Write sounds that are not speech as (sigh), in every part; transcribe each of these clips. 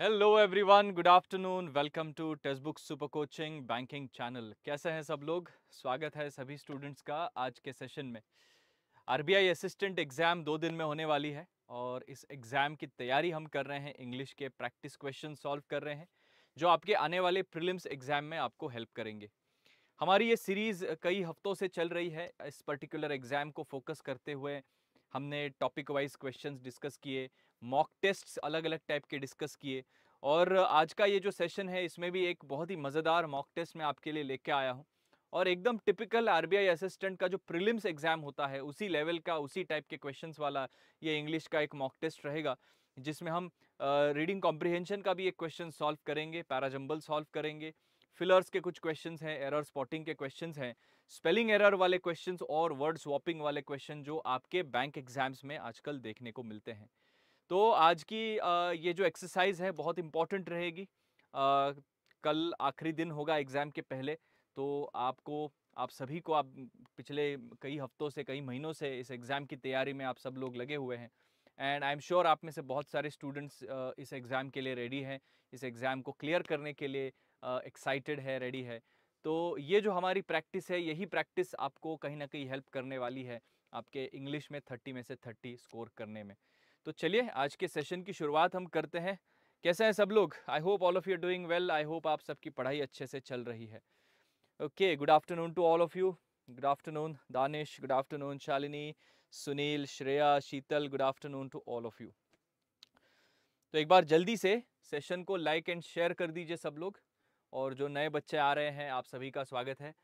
Hello everyone good afternoon welcome to textbook super coaching banking channel कैसे हैं सब लोग स्वागत है सभी स्टूडेंट्स का आज के सेशन में आरबीआई असिस्टेंट एग्ज़ाम दो दिन में होने वाली है और इस एग्ज़ाम की तैयारी हम कर रहे हैं इंग्लिश के प्रैक्टिस क्वेश्चन सॉल्व कर रहे हैं जो आपके आने वाले प्रिलिम्स एग्ज़ाम में आपको हेल्प करेंगे हमारी ये सीरीज़ कई हफ्तों से चल रही है इस पर्टिकुलर एग्ज़ाम को फोकस करते हुए हमने टॉपिक वाइज क्वेश्चंस डिस्कस किए मॉक टेस्ट अलग अलग टाइप के डिस्कस किए और आज का ये जो सेशन है इसमें भी एक बहुत ही मज़ेदार मॉक टेस्ट मैं आपके लिए लेके आया हूँ और एकदम टिपिकल आरबीआई असिस्टेंट का जो प्रीलिम्स एग्जाम होता है उसी लेवल का उसी टाइप के क्वेश्चंस वाला ये इंग्लिश का एक मॉक टेस्ट रहेगा जिसमें हम रीडिंग कॉम्प्रिहेंशन का भी एक क्वेश्चन सॉल्व करेंगे पैराजम्बल सॉल्व करेंगे फिलर्स के कुछ क्वेश्चंस हैं एरर स्पॉटिंग के क्वेश्चंस हैं स्पेलिंग एरर वाले क्वेश्चंस और वर्ड स्वॉपिंग वाले क्वेश्चन जो आपके बैंक एग्जाम्स में आजकल देखने को मिलते हैं तो आज की ये जो एक्सरसाइज है बहुत इम्पॉर्टेंट रहेगी कल आखिरी दिन होगा एग्ज़ाम के पहले तो आपको आप सभी को आप पिछले कई हफ्तों से कई महीनों से इस एग्ज़ाम की तैयारी में आप सब लोग लगे हुए हैं एंड आई एम श्योर आप में से बहुत सारे स्टूडेंट्स इस एग्ज़ाम के लिए रेडी हैं इस एग्ज़ाम को क्लियर करने के लिए एक्साइटेड है रेडी है तो ये जो हमारी प्रैक्टिस है यही प्रैक्टिस आपको कहीं ना कहीं हेल्प करने वाली है आपके इंग्लिश में थर्टी में से थर्टी स्कोर करने में तो चलिए आज के सेशन की शुरुआत हम करते हैं कैसे हैं सब लोग I hope all of you doing well I hope आप सबकी पढ़ाई अच्छे से चल रही है okay good afternoon to all of you good afternoon Danish good afternoon Shalini Sunil Shreya Sheetal good afternoon to all of you तो एक बार जल्दी से सेशन को लाइक एंड शेयर कर दीजिए सब लोग और जो नए बच्चे आ रहे हैं आप सभी का स्वागत है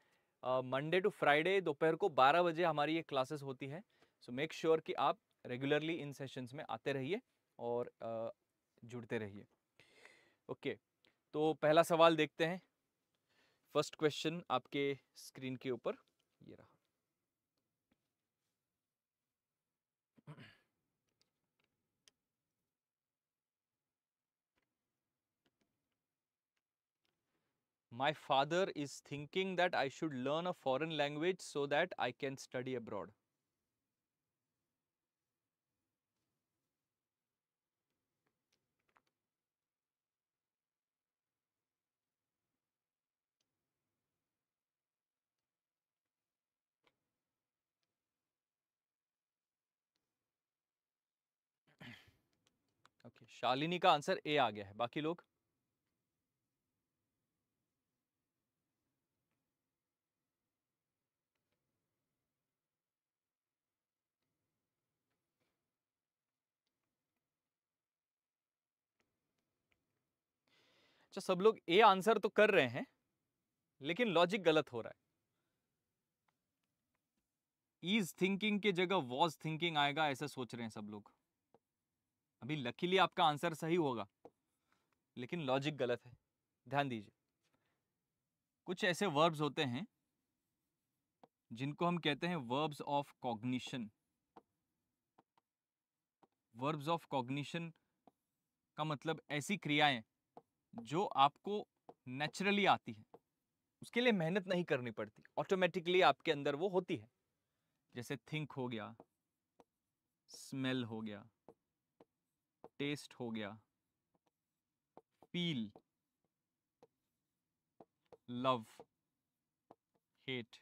मंडे टू फ्राइडे दोपहर को 12 बजे हमारी ये क्लासेस होती है सो मेक श्योर कि आप रेगुलरली इन सेशन में आते रहिए और जुड़ते रहिए ओके तो पहला सवाल देखते हैं फर्स्ट क्वेश्चन आपके स्क्रीन के ऊपर ये रहा my father is thinking that I should learn a foreign language so that I can study abroad Shalini का आंसर ए आ गया है बाकी लोग अच्छा सब लोग ए आंसर तो कर रहे हैं लेकिन लॉजिक गलत हो रहा है इज थिंकिंग की जगह वॉज थिंकिंग आएगा ऐसा सोच रहे हैं सब लोग अभी लकीली आपका आंसर सही होगा लेकिन लॉजिक गलत है ध्यान दीजिए कुछ ऐसे वर्ब्स होते हैं जिनको हम कहते हैं verbs of cognition verbs of cognition का मतलब ऐसी क्रियाएं जो आपको नेचुरली आती है उसके लिए मेहनत नहीं करनी पड़ती ऑटोमेटिकली आपके अंदर वो होती है जैसे थिंक हो गया स्मेल हो गया टेस्ट हो गया फील लव हेट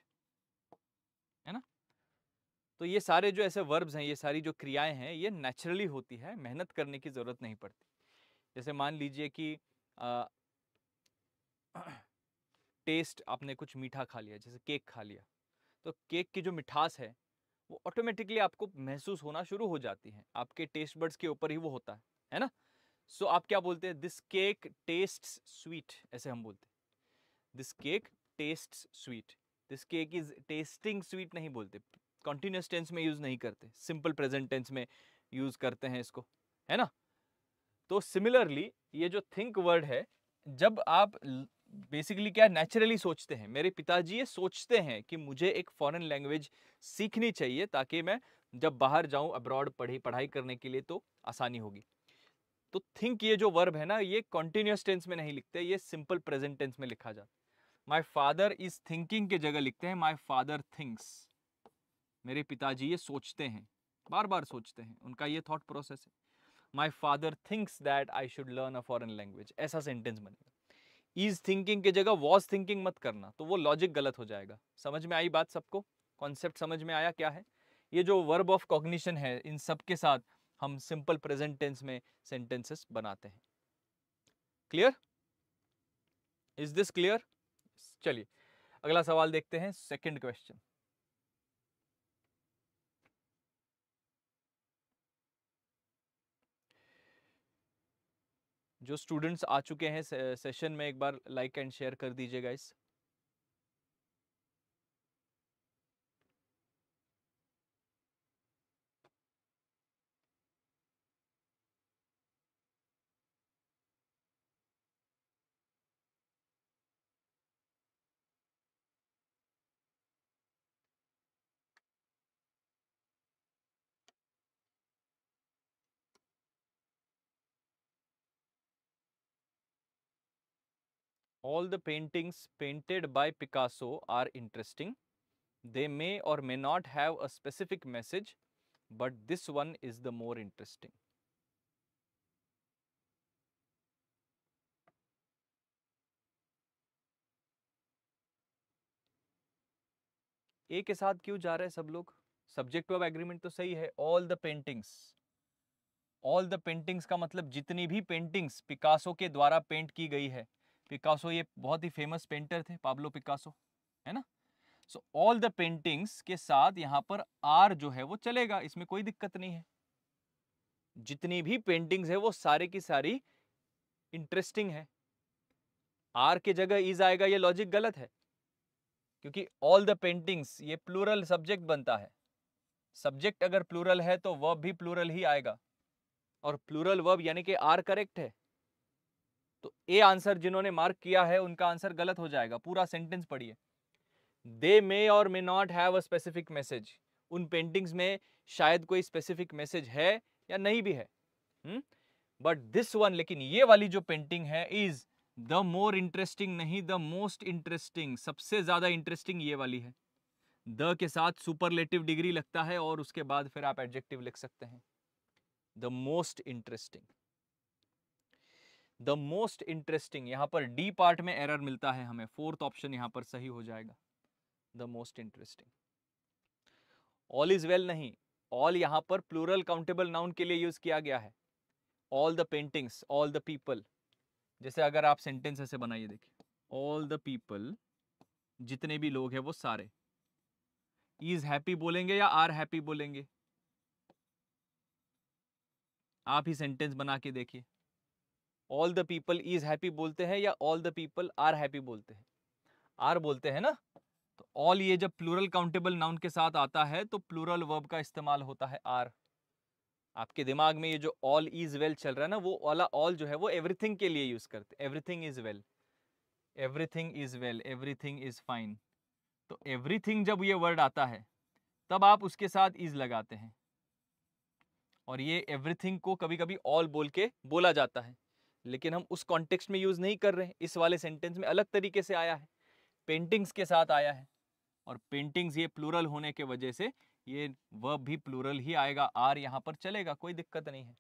है ना तो ये सारे जो ऐसे वर्ब्स हैं ये सारी जो क्रियाएं हैं ये नेचुरली होती है मेहनत करने की ज़रूरत नहीं पड़ती जैसे मान लीजिए कि आ, टेस्ट (clears throat) आपने कुछ मीठा खा लिया जैसे केक खा लिया तो केक की जो मिठास है वो ऑटोमेटिकली आपको महसूस होना शुरू हो जाती है आपके टेस्ट बर्ड्स के ऊपर ही वो होता है है ना सो so, आप क्या बोलते हैं दिस केक टेस्ट स्वीट ऐसे हम बोलते हैं this cake taste sweet this cake is tasting sweet नहीं बोलते कंटिन्यूस टेंस में यूज़ नहीं करते सिंपल प्रेजेंट टेंस में यूज़ करते हैं इसको है ना तो सिमिलरली ये जो थिंक वर्ड है जब आप बेसिकली क्या नेचुरली सोचते हैं मेरे पिताजी ये सोचते हैं कि मुझे एक फॉरेन लैंग्वेज सीखनी चाहिए ताकि मैं जब बाहर जाऊं अब्रॉड पढ़ी पढ़ाई करने के लिए तो आसानी होगी तो थिंक ये जो वर्ब है ना ये कॉन्टिन्यूस टेंस में नहीं लिखते ये सिंपल प्रेजेंट टेंस में लिखा जाता माई फादर इज थिंकिंग के जगह लिखते हैं माई फादर थिंक्स मेरे पिताजी ये सोचते हैं बार बार सोचते हैं उनका ये थॉट प्रोसेस है my father thinks that I should learn a foreign language ऐसा सेंटेंस बनेगा इज थिंकिंग की जगह वॉज थिंकिंग मत करना तो वो लॉजिक गलत हो जाएगा समझ में आई बात सबको कॉन्सेप्ट समझ में आया क्या है ये जो वर्ब ऑफ कॉग्निशन है इन सब के साथ हम सिंपल प्रेजेंट टेंस में सेंटेंसेस बनाते हैं क्लियर इज दिस क्लियर चलिए अगला सवाल देखते हैं सेकंड क्वेश्चन जो स्टूडेंट्स आ चुके हैं से, सेशन में एक बार लाइक एंड शेयर कर दीजिएगा इस all the paintings painted by Picasso are interesting. They may or may not have a specific message, but this one is the more interesting. ए के साथ क्यों जा रहे हैं सब लोग सब्जेक्ट ऑफ एग्रीमेंट तो सही है all the paintings all the paintings का मतलब जितनी भी पेंटिंग्स पिकासो के द्वारा पेंट की गई है पिकासो ये बहुत ही फेमस पेंटर थे पाब्लो पिकासो है ना सो ऑल द पेंटिंग्स के साथ यहाँ पर आर जो है वो चलेगा इसमें कोई दिक्कत नहीं है जितनी भी पेंटिंग्स है वो सारे की सारी इंटरेस्टिंग है आर के जगह इज आएगा ये लॉजिक गलत है क्योंकि ऑल द पेंटिंग्स ये प्लूरल सब्जेक्ट बनता है सब्जेक्ट अगर प्लूरल है तो वर्ब भी प्लूरल ही आएगा और प्लूरल वर्ब यानी कि आर करेक्ट है तो ए आंसर जिन्होंने मार्क किया है उनका आंसर गलत हो जाएगा पूरा सेंटेंस पढ़िए दे मे और may not have a specific message उन पेंटिंग्स में शायद कोई स्पेसिफिक मैसेज है या नहीं भी है बट दिस वन लेकिन ये वाली जो पेंटिंग है इज द मोर इंटरेस्टिंग नहीं द मोस्ट इंटरेस्टिंग सबसे ज़्यादा इंटरेस्टिंग ये वाली है द के साथ सुपरलेटिव डिग्री लगता है और उसके बाद फिर आप एडजेक्टिव लिख सकते हैं the most interesting the most interesting यहां पर डी पार्ट में एरर मिलता है हमें फोर्थ ऑप्शन यहां पर सही हो जाएगा the most interesting all is well नहीं ऑल यहाँ पर प्लूरल काउंटेबल नाउन के लिए यूज किया गया है all the paintings all the people जैसे अगर आप सेंटेंस ऐसे बनाइए देखिए ऑल द पीपल जितने भी लोग हैं वो सारे इज हैप्पी बोलेंगे या आर हैप्पी बोलेंगे आप ही सेंटेंस बना के देखिए all the people is happy बोलते हैं या all the people are happy बोलते हैं आर बोलते हैं ना तो ऑल ये जब प्लूरल काउंटेबल नाउन के साथ आता है तो प्लूरल वर्ब का इस्तेमाल होता है आर आपके दिमाग में ये जो ऑल इज वेल चल रहा है ना वो वाला ऑल जो है वो एवरीथिंग के लिए यूज करते everything is well everything is well everything is fine तो एवरीथिंग जब ये वर्ड आता है तब आप उसके साथ इज लगाते हैं और ये एवरीथिंग को कभी कभी ऑल बोल के बोला जाता है लेकिन हम उस कॉन्टेक्स्ट में यूज़ नहीं कर रहे हैं इस वाले सेंटेंस में अलग तरीके से आया है पेंटिंग्स के साथ आया है और पेंटिंग्स ये प्लूरल होने के वजह से ये वर्ब भी प्लूरल ही आएगा आर यहाँ पर चलेगा कोई दिक्कत नहीं है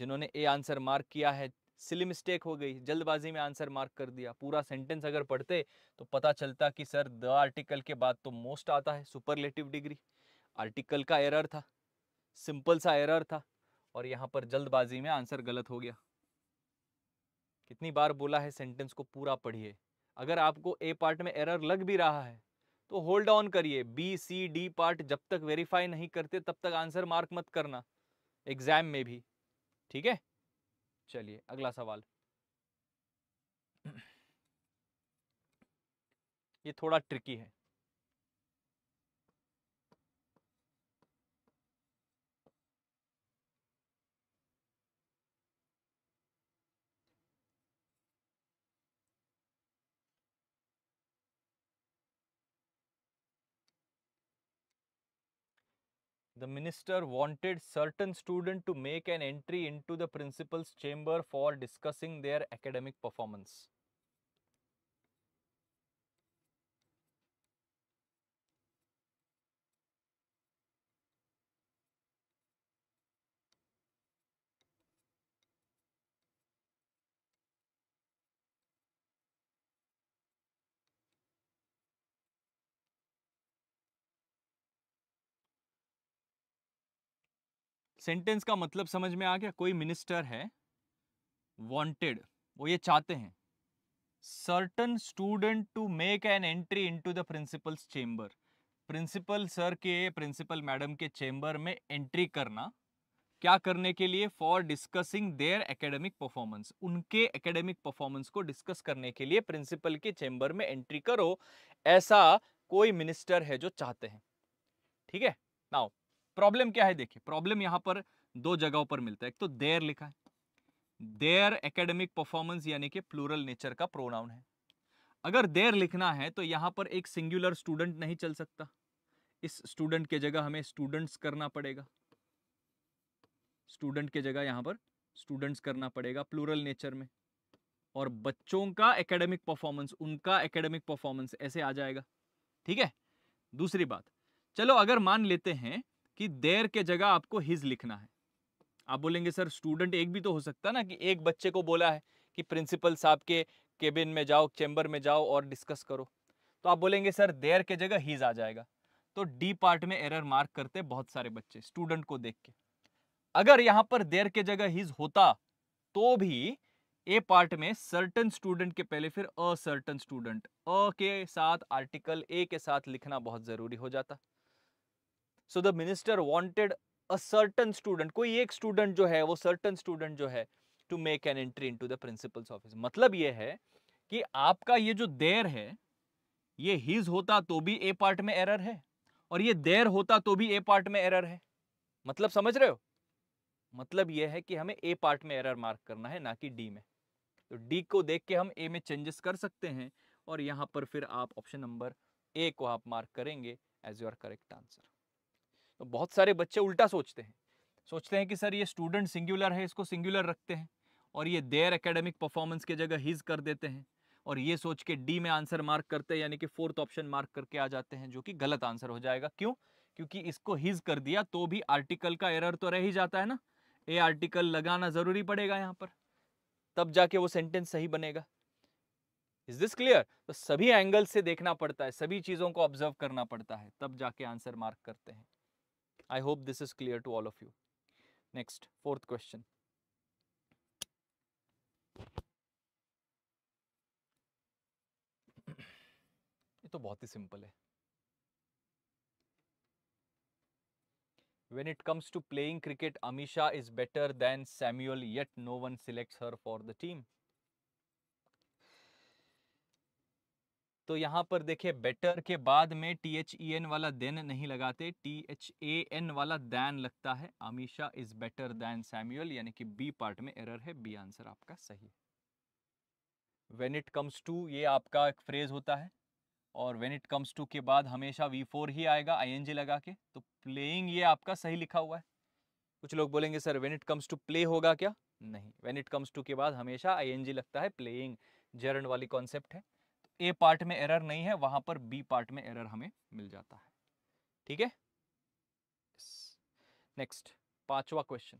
जिन्होंने ए आंसर मार्क किया है सिली मिस्टेक हो गई जल्दबाजी में आंसर मार्क कर दिया पूरा सेंटेंस अगर पढ़ते तो पता चलता कि सर द आर्टिकल के बाद तो मोस्ट आता है सुपरलेटिव डिग्री आर्टिकल का एरर था सिंपल सा एरर था और यहाँ पर जल्दबाजी में आंसर गलत हो गया कितनी बार बोला है सेंटेंस को पूरा पढ़िए अगर आपको ए पार्ट में एरर लग भी रहा है तो होल्ड ऑन करिए बी सी डी पार्ट जब तक वेरीफाई नहीं करते तब तक आंसर मार्क मत करना एग्जाम में भी ठीक है चलिए अगला सवाल (clears throat) ये थोड़ा ट्रिकी है the minister wanted certain student to make an entry into the principal's chamber for discussing their academic performance. Sentence का मतलब समझ में आ गया कोई मिनिस्टर है वांटेड वो ये चाहते हैं certain student to make an entry into the principal's chamber principal sir के प्रिंसिपल मैडम के चेंबर में एंट्री करना क्या करने के लिए for discussing their academic performance उनके एकेडमिक परफॉर्मेंस को डिस्कस करने के लिए प्रिंसिपल के चेंबर में एंट्री करो ऐसा कोई मिनिस्टर है जो चाहते हैं ठीक है नाउ प्रॉब्लम क्या है देखिए प्रॉब्लम यहां पर दो जगहों पर मिलता है एक तो देर लिखा है देयर एकेडमिक परफॉर्मेंस यानी कि प्लूरल नेचर का प्रोनाउन है अगर देर लिखना है तो यहां पर एक सिंगुलर स्टूडेंट नहीं चल सकता इस स्टूडेंट के जगह हमें स्टूडेंट्स करना पड़ेगा स्टूडेंट के जगह यहां पर स्टूडेंट्स करना पड़ेगा प्लूरल नेचर में और बच्चों का एकेडमिक परफॉर्मेंस उनका एकेडमिक परफॉर्मेंस ऐसे आ जाएगा ठीक है दूसरी बात चलो अगर मान लेते हैं कि देर के जगह आपको हिज लिखना है आप बोलेंगे सर स्टूडेंट एक भी तो हो सकता ना कि एक बच्चे को बोला है कि प्रिंसिपल साहब के केबिन में जाओ चैम्बर में जाओ और डिस्कस करो तो आप बोलेंगे सर देर के जगह हिज आ जाएगा तो डी पार्ट में एरर मार्क करते बहुत सारे बच्चे स्टूडेंट को देख के अगर यहाँ पर देर के जगह हिज होता तो भी ए पार्ट में सर्टन स्टूडेंट के पहले फिर असर्टन स्टूडेंट अ के साथ आर्टिकल ए के साथ लिखना बहुत ज़रूरी हो जाता so the minister wanted a certain student कोई एक स्टूडेंट जो है वो सर्टन स्टूडेंट जो है to make an entry in to the principal's office मतलब ये है कि आपका ये जो देर है ये हिज होता तो भी ए पार्ट में एरर है और ये देर होता तो भी ए पार्ट में एरर है मतलब समझ रहे हो मतलब यह है कि हमें ए पार्ट में एरर मार्क करना है ना कि डी में तो डी को देख के हम ए में चेंजेस कर सकते हैं और यहाँ पर फिर आप ऑप्शन नंबर ए को आप मार्क करेंगे एज योर करेक्ट आंसर तो बहुत सारे बच्चे उल्टा सोचते हैं सोचते हैं कि सर ये स्टूडेंट सिंगुलर है इसको सिंगुलर रखते हैं और ये देयर एकेडमिक परफॉर्मेंस की जगह हिज कर देते हैं और ये सोच के डी में आंसर मार्क करते हैं यानी कि फोर्थ ऑप्शन मार्क करके आ जाते हैं जो कि गलत आंसर हो जाएगा क्यों क्योंकि इसको हिज कर दिया तो भी आर्टिकल का एरर तो रह ही जाता है ना ये आर्टिकल लगाना जरूरी पड़ेगा यहाँ पर तब जाके वो सेंटेंस सही बनेगा इज दिस क्लियर तो सभी एंगल से देखना पड़ता है सभी चीज़ों को ऑब्जर्व करना पड़ता है तब जाके आंसर मार्क करते हैं I hope this is clear to all of you. Next, fourth question. ये तो बहुत ही सिंपल है When it comes to playing cricket, Amisha is better than Samuel, yet no one selects her for the team. तो यहाँ पर देखिए better के बाद में टी एच ई एन वाला देन नहीं लगाते टी एच ए एन वाला दैन लगता है Amisha is better than Samuel यानी कि बी पार्ट में एरर है बी आंसर आपका सही है वेन इट कम्स टू ये आपका एक फ्रेज होता है और वेन इट कम्स टू के बाद हमेशा वी फोर ही आएगा आई एन जी लगा के तो प्लेइंग ये आपका सही लिखा हुआ है कुछ लोग बोलेंगे sir when it comes to play होगा क्या नहीं वेन इट कम्स टू के बाद हमेशा आई एन जी लगता है प्लेइंग जरन वाली कॉन्सेप्ट है ए पार्ट में एरर नहीं है वहां पर बी पार्ट में एरर हमें मिल जाता है ठीक है नेक्स्ट पांचवा question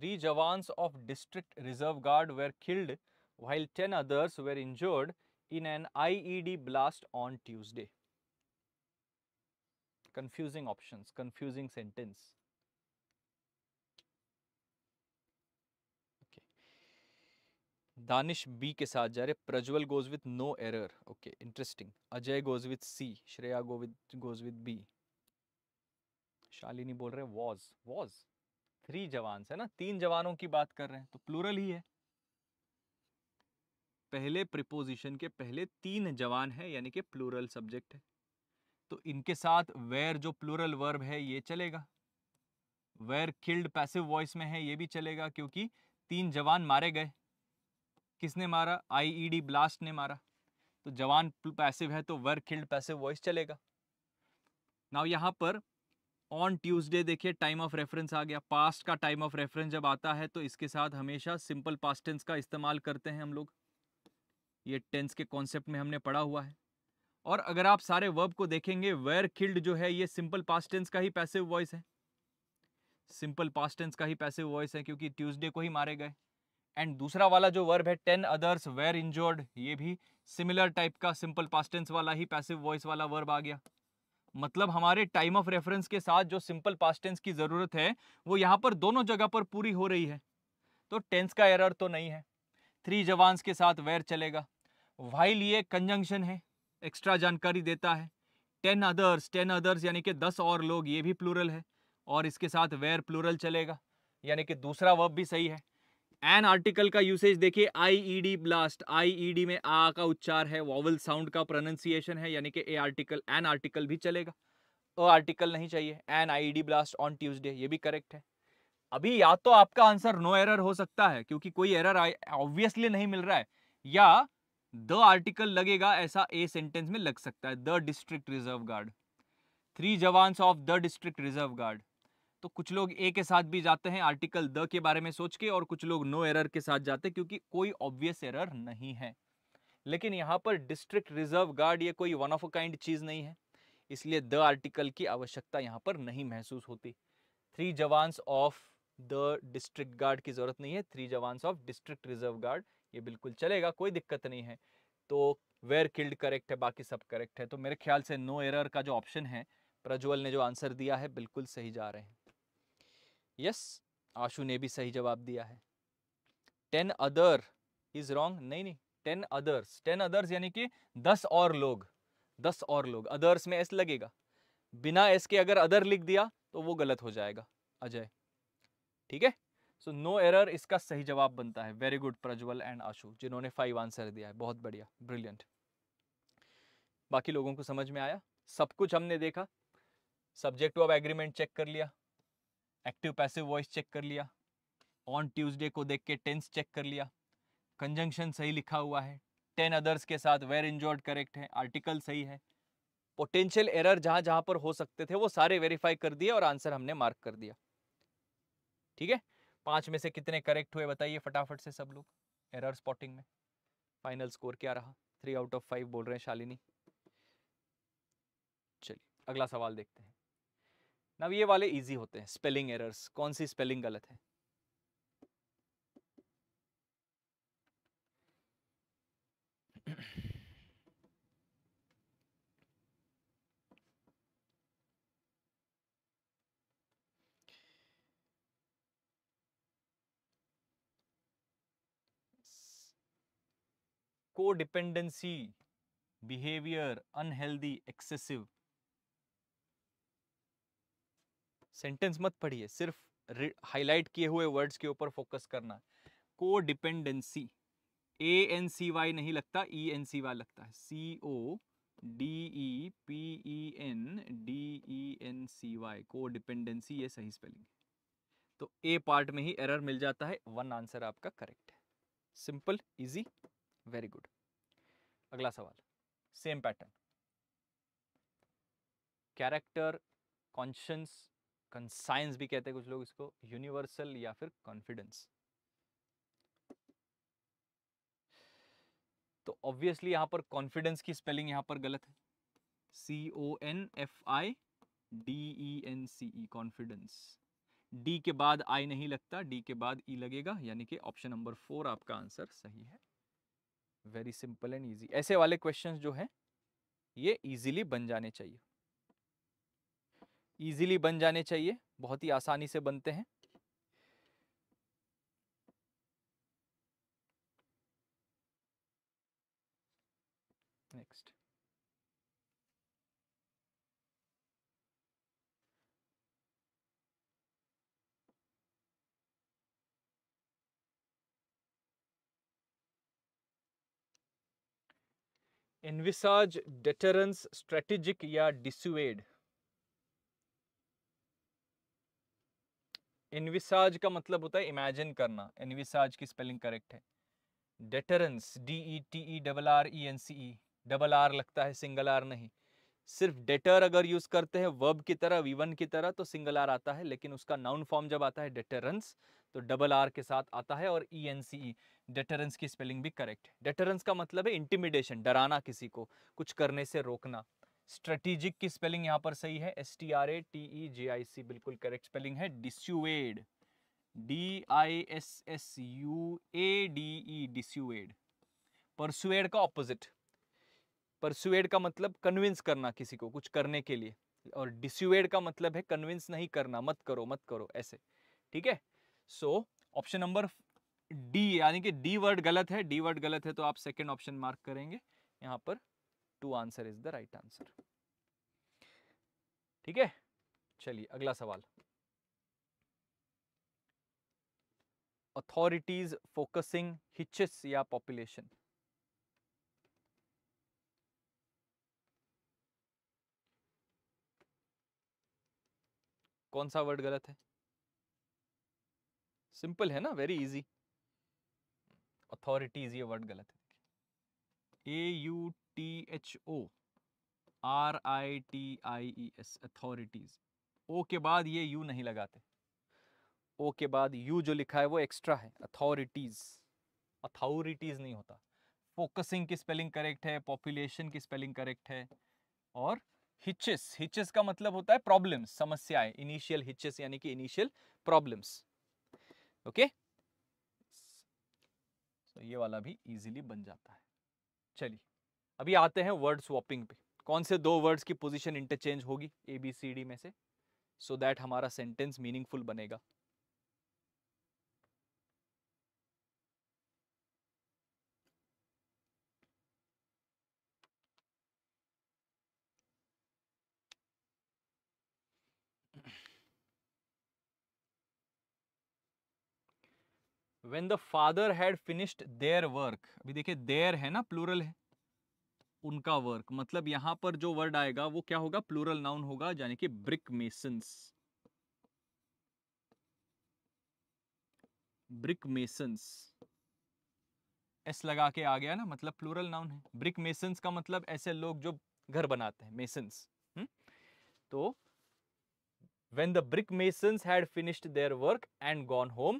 Three jawans of district reserve guard were killed while 10 others were injured in an IED blast on Tuesday. Confusing options, confusing sentence. Okay. Danish B के साथ जा रहे Prajwal goes with no error okay interesting Ajay goes with C Shreya Govind goes with B Shalini बोल रहे was was three जवान है ना तीन जवानों की बात कर रहे हैं तो प्लूरल ही है पहले प्रिपोजिशन के पहले तीन जवान है यानी कि प्लूरल सब्जेक्ट है तो इनके साथ वेर जो प्लूरल वर्ब है ये चलेगा वेर किल्ड पैसिव वॉइस में है ये भी चलेगा क्योंकि तीन जवान मारे गए किसने मारा आईईडी ब्लास्ट e ने मारा तो जवान पैसिव है तो वेर किल्ड पैसिव वॉइस चलेगा नाउ यहाँ पर ऑन ट्यूसडे देखिए टाइम ऑफ रेफरेंस आ गया पास्ट का टाइम ऑफ रेफरेंस जब आता है तो इसके साथ हमेशा सिंपल पास्ट टेंस का इस्तेमाल करते हैं हम लोग ये टेंस के कॉन्सेप्ट में हमने पढ़ा हुआ है और अगर आप सारे वर्ब को देखेंगे वेयर किल्ड जो है ये सिंपल पास्ट टेंस का ही पैसिव वॉइस है सिंपल पास्ट टेंस का ही पैसिव वॉइस है क्योंकि ट्यूसडे को ही मारे गए एंड दूसरा वाला जो वर्ब है टेन अदर्स वेयर इंजोर्ड ये भी सिमिलर टाइप का सिंपल पास्ट टेंस वाला ही पैसिव वॉइस वाला वर्ब आ गया मतलब हमारे टाइम ऑफ रेफरेंस के साथ जो सिंपल पास टेंस की ज़रूरत है वो यहाँ पर दोनों जगह पर पूरी हो रही है तो टेंस का एरर तो नहीं है थ्री जवान्स के साथ वेर चलेगा वाइल ये कंजंक्शन है एक्स्ट्रा जानकारी देता है टेन अदर्स टेन अदर्स यानी कि दस और लोग ये भी प्लूरल है और इसके साथ वेर प्लूरल चलेगा यानी कि दूसरा वर्ब भी सही है एन आर्टिकल का यूसेज देखिए आईईडी ब्लास्ट आईईडी में आ का उच्चार है वॉवल साउंड का प्रोनाउंसिएशन है यानी कि ए आर्टिकल एन आर्टिकल भी चलेगा ओ आर्टिकल नहीं चाहिए an IED blast on Tuesday ये भी करेक्ट है अभी या तो आपका आंसर नो एरर हो सकता है क्योंकि कोई एरर ऑब्वियसली नहीं मिल रहा है या द आर्टिकल लगेगा ऐसा ए सेंटेंस में लग सकता है the district reserve guard three jawans of the district reserve guard तो कुछ लोग ए के साथ भी जाते हैं आर्टिकल द के बारे में सोच के और कुछ लोग नो एरर के साथ जाते हैं क्योंकि कोई ऑब्वियस एरर नहीं है लेकिन यहाँ पर डिस्ट्रिक्ट रिजर्व गार्ड ये कोई वन ऑफ अ काइंड चीज़ नहीं है इसलिए द आर्टिकल की आवश्यकता यहाँ पर नहीं महसूस होती three jawans of the district guard की ज़रूरत नहीं है three jawans of district reserve guard ये बिल्कुल चलेगा कोई दिक्कत नहीं है तो वेयर किल्ड करेक्ट है बाकी सब करेक्ट है तो मेरे ख्याल से नो एरर का जो ऑप्शन है प्रज्वल ने जो आंसर दिया है बिल्कुल सही जा रहे हैं यस आशु ने भी सही जवाब दिया है टेन अदर इज रॉन्ग नहीं नहीं टेन अदर्स टेन अदर्स यानी कि दस और लोग दस और लोग अदर्स में एस लगेगा बिना एस के अगर अदर लिख दिया तो वो गलत हो जाएगा अजय ठीक है सो नो एरर इसका सही जवाब बनता है very good Prajwal and Ashu जिन्होंने फाइव आंसर दिया है बहुत बढ़िया ब्रिलियंट बाकी लोगों को समझ में आया सब कुछ हमने देखा सब्जेक्ट ऑफ एग्रीमेंट चेक कर लिया एक्टिव पैसिव वॉइस चेक कर लिया ऑन ट्यूसडे को देख के टेंस चेक कर लिया कंजंक्शन सही लिखा हुआ है टेन अदर्स के साथ वेर इंजॉर्ड करेक्ट है आर्टिकल सही है पोटेंशियल एरर जहां जहां पर हो सकते थे वो सारे वेरीफाई कर दिए और आंसर हमने मार्क कर दिया ठीक है पांच में से कितने करेक्ट हुए बताइए फटाफट से सब लोग एरर स्पॉटिंग में फाइनल स्कोर क्या रहा थ्री आउट ऑफ फाइव बोल रहे हैं शालिनी चलिए अगला सवाल देखते हैं ना ये वाले इजी होते हैं स्पेलिंग एरर्स कौन सी स्पेलिंग गलत है codependency behaviour unhealthy excessive sentence मत पढ़िए सिर्फ हाईलाइट किए हुए वर्ड्स के ऊपर फोकस करना codependency A N C Y नहीं लगता ई एन सी वाई लगता है C O D E P E N D E N C Y codependency ये सही स्पेलिंग है तो ए पार्ट में ही एरर मिल जाता है वन आंसर आपका करेक्ट है सिंपल इजी वेरी गुड अगला सवाल same pattern character conscience conscience भी कहते हैं कुछ लोग इसको यूनिवर्सल या फिर कॉन्फिडेंस तो ऑब्वियसली यहां पर कॉन्फिडेंस की स्पेलिंग यहां पर गलत है C O N F I D E N C E confidence D के बाद आई नहीं लगता डी के बाद ई e लगेगा यानी कि ऑप्शन नंबर फोर आपका आंसर सही है वेरी सिंपल एंड इजी ऐसे वाले क्वेश्चंस जो हैं ये इजीली बन जाने चाहिए इजीली बन जाने चाहिए बहुत ही आसानी से बनते हैं नेक्स्ट एनविसाज डेटरेंस स्ट्रेटेजिक या डिसुएड इनविसाज का मतलब होता है इमेजिन करना इनविसाज की स्पेलिंग करेक्ट है deterrence D E T E double R E N C E double R लगता है सिंगल आर नहीं सिर्फ डेटर अगर यूज करते हैं वर्ब की तरह वीवन की तरह तो सिंगल आर आता है लेकिन उसका नाउन फॉर्म जब आता है डेटरेंस तो डबल आर के साथ आता है और E N C E deterrence की स्पेलिंग भी करेक्ट है डेटरेंस का मतलब है इंटिमिडेशन डराना किसी को कुछ करने से रोकना स्ट्रेटेजिक की स्पेलिंग यहां पर सही है S T R A T E G I C बिल्कुल करेक्ट स्पेलिंग है dissuade D I S S U A D E dissuade persuade का ऑपोजिट परसुएड का मतलब कन्विंस करना किसी को कुछ करने के लिए और डिस्यूएड का मतलब है कन्विंस नहीं करना मत करो मत करो ऐसे ठीक है सो ऑप्शन नंबर डी यानी कि डी वर्ड गलत है डी वर्ड गलत है तो आप सेकेंड ऑप्शन मार्क करेंगे यहां पर two answer is the right answer ठीक है चलिए अगला सवाल अथॉरिटीज फोकसिंग हिचेस या पॉपुलेशन कौन सा वर्ड गलत है सिंपल है ना वेरी इजी अथॉरिटीज ये वर्ड गलत है A U T H O R I T I E S authorities O के बाद ये यू नहीं लगाते ओ के बाद यू जो लिखा है वो एक्स्ट्रा है अथॉरिटीज अथॉरिटीज नहीं होता फोकसिंग की स्पेलिंग करेक्ट है पॉपुलेशन की स्पेलिंग करेक्ट है और हिचेस हिचेस का मतलब होता है प्रॉब्लम समस्याएं इनिशियल हिचेस यानी कि इनिशियल प्रॉब्लम्स ओके सो ये वाला भी इजीली बन जाता है चलिए अभी आते हैं वर्ड स्वॉपिंग पे कौन से दो वर्ड्स की पोजीशन इंटरचेंज होगी ए बी सी डी में से सो so दैट हमारा सेंटेंस मीनिंगफुल बनेगा when the father had finished their work अभी देखिए देयर है ना प्लूरल है उनका वर्क मतलब यहां पर जो वर्ड आएगा वो क्या होगा प्लूरल नाउन होगा यानी कि brick masons brick masons S लगा के आ गया ना मतलब प्लूरल नाउन है ब्रिक मेसन्स का मतलब ऐसे लोग जो घर बनाते हैं मेसन्स तो when the brick masons had finished their work and gone home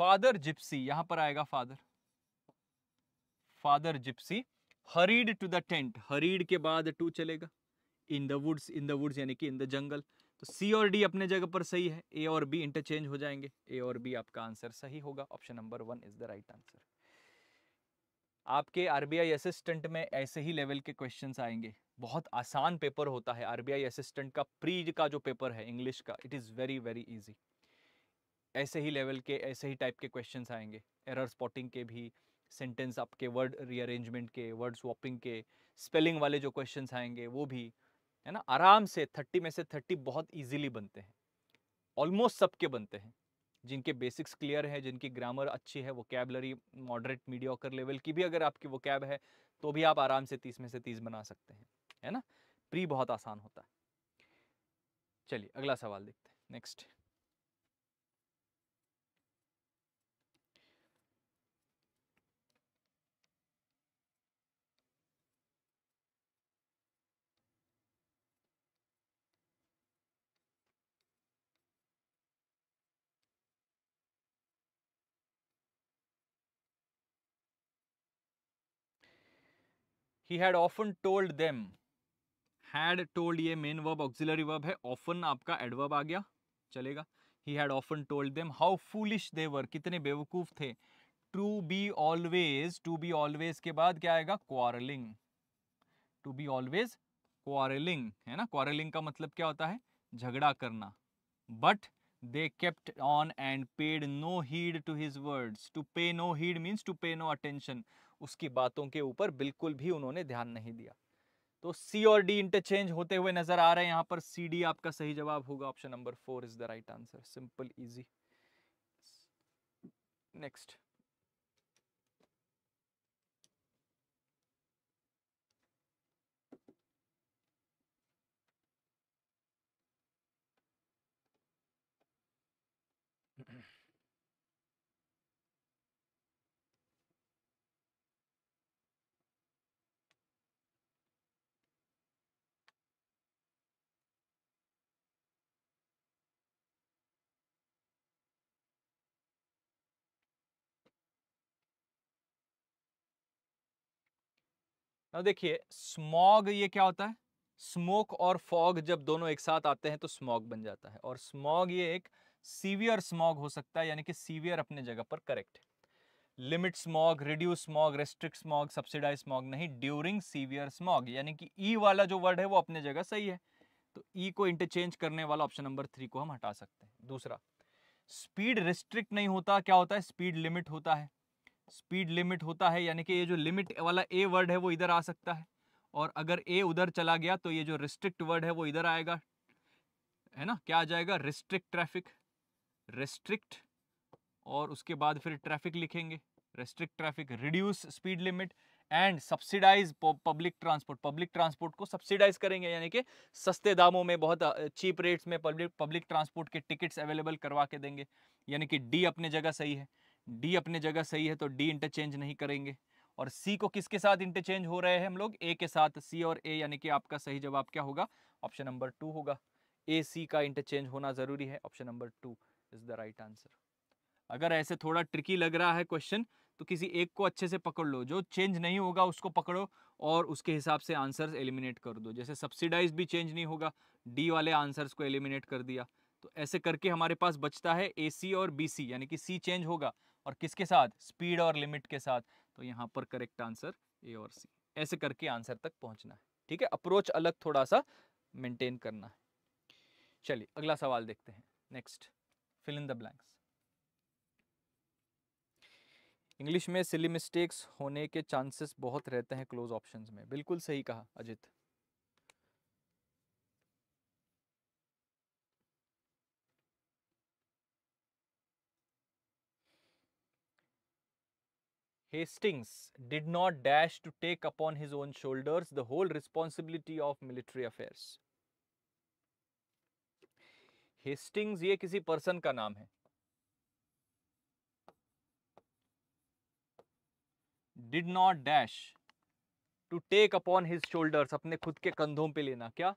father gypsy यहां पर आएगा father father gypsy hurried to the tent hurried के बाद टू चलेगा in the woods in the woods यानी कि इन द जंगल तो सी और डी अपने जगह पर सही है ए और बी इंटरचेंज हो जाएंगे ए और बी आपका आंसर सही होगा option number one is the right answer आपके आरबीआई असिस्टेंट में ऐसे ही लेवल के क्वेश्चंस आएंगे बहुत आसान पेपर होता है आरबीआई असिस्टेंट का प्रीज का जो पेपर है इंग्लिश का it is very very easy ऐसे ही लेवल के ऐसे ही टाइप के क्वेश्चंस आएंगे एरर स्पॉटिंग के भी सेंटेंस आपके वर्ड रीअरेंजमेंट के वर्ड स्वॉपिंग के स्पेलिंग वाले जो क्वेश्चन आएंगे वो भी है ना आराम से थर्टी में से थर्टी बहुत ईजिली बनते हैं ऑलमोस्ट सबके बनते हैं जिनके बेसिक्स क्लियर है जिनकी ग्रामर अच्छी है वो कैबलरी मॉडरेट मीडियोकर लेवल की भी अगर आपकी वो कैब है तो भी आप आराम से तीस में से तीस बना सकते हैं है ना प्री बहुत आसान होता है चलिए अगला सवाल देखते हैं next he had often told them had told ये मेन वर्ब ऑक्सिलरी वर्ब है ऑफन आपका एडवर्ब आ गया चलेगा he had often told them how foolish they were कितने बेवकूफ थे to be always to be always के बाद क्या आएगा quarrelling to be always quarrelling है ना क्वारलिंग का मतलब क्या होता है झगड़ा करना but they kept on and paid no heed to his words to pay no heed means to pay no attention उसकी बातों के ऊपर बिल्कुल भी उन्होंने ध्यान नहीं दिया तो सी और डी इंटरचेंज होते हुए नजर आ रहे हैं यहां पर सी डी आपका सही जवाब होगा option number four is the right answer simple easy next अब देखिए स्मॉग ये क्या होता है स्मोक और फॉग जब दोनों एक साथ आते हैं तो स्मॉग बन जाता है और स्मॉग ये एक सीवियर स्मॉग हो सकता है यानी कि सीवियर अपने जगह पर करेक्ट है limit smog reduce smog restrict smog subsidize smog नहीं ड्यूरिंग सीवियर स्मॉग यानी कि ई वाला जो वर्ड है वो अपने जगह सही है तो ई को इंटरचेंज करने वाला ऑप्शन नंबर थ्री को हम हटा सकते हैं दूसरा स्पीड रिस्ट्रिक्ट नहीं होता क्या होता है स्पीड लिमिट होता है स्पीड लिमिट होता है यानी कि ये जो लिमिट वाला ए वर्ड है वो इधर आ सकता है और अगर ए उधर चला गया तो ये जो रिस्ट्रिक्ट वर्ड है वो इधर आएगा है ना क्या आ जाएगा रिस्ट्रिक्ट ट्रैफिक रेस्ट्रिक्ट और उसके बाद फिर ट्रैफिक लिखेंगे restrict traffic reduce speed limit and subsidise public transport public transport को सब्सिडाइज करेंगे यानी कि सस्ते दामों में बहुत चीप रेट्स में पब्लिक पब्लिक ट्रांसपोर्ट के टिकट्स अवेलेबल करवा के देंगे यानी कि डी अपने जगह सही है डी अपने जगह सही है तो डी इंटरचेंज नहीं करेंगे और सी को किसके साथ इंटरचेंज हो रहे हैं हम लोग ए के साथ सी और ए यानी कि आपका सही जवाब क्या होगा ऑप्शन नंबर टू होगा ए सी का इंटरचेंज होना ज़रूरी है option number two is the right answer अगर ऐसे थोड़ा ट्रिकी लग रहा है क्वेश्चन तो किसी एक को अच्छे से पकड़ लो जो चेंज नहीं होगा उसको पकड़ो और उसके हिसाब से आंसर्स एलिमिनेट कर दो जैसे सब्सिडाइज भी चेंज नहीं होगा डी वाले आंसर्स को एलिमिनेट कर दिया तो ऐसे करके हमारे पास बचता है ए सी और बी सी यानी कि सी चेंज होगा और किसके साथ स्पीड और लिमिट के साथ तो यहाँ पर करेक्ट आंसर ए और सी ऐसे करके आंसर तक पहुँचना है ठीक है अप्रोच अलग थोड़ा सा मेंटेन करना है चलिए अगला सवाल देखते हैं next fill in the blanks English में सिली मिस्टेक्स होने के चांसेस बहुत रहते हैं क्लोज ऑप्शंस में बिल्कुल सही कहा Ajit Hastings did not dash to take upon his own shoulders the whole responsibility of military affairs. Hastings ये किसी person का नाम है Did not dash to take upon his shoulders अपने खुद के कंधों पे लेना क्या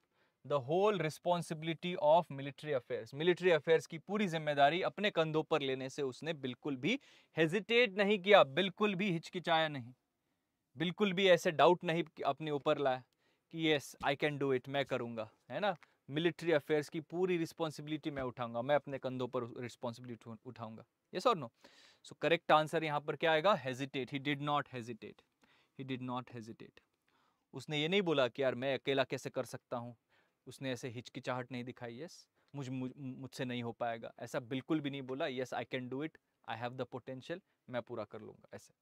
the whole responsibility of military affairs military affairs की पूरी जिम्मेदारी अपने कंधों पर लेने से उसने बिल्कुल भी हेजिटेट नहीं किया बिल्कुल भी हिचकिचाया नहीं बिल्कुल भी ऐसे डाउट नहीं अपने ऊपर लाया कि yes I can do it मैं करूँगा है ना मिलिट्री अफेयर्स की पूरी रिस्पॉन्सिबिलिटी मैं उठाऊंगा मैं अपने कंधों पर रिस्पॉन्सिबिलिटी उठाऊंगा ये और नो सो करेक्ट आंसर यहाँ पर क्या आएगा hesitate he did not hesitate he did not hesitate उसने ये नहीं बोला कि यार मैं अकेला कैसे कर सकता हूँ उसने ऐसे हिचकिचाहट नहीं दिखाई यस मुझ मुझसे नहीं हो पाएगा ऐसा बिल्कुल भी नहीं बोला yes I can do it I have the potential मैं पूरा कर लूंगा ऐसे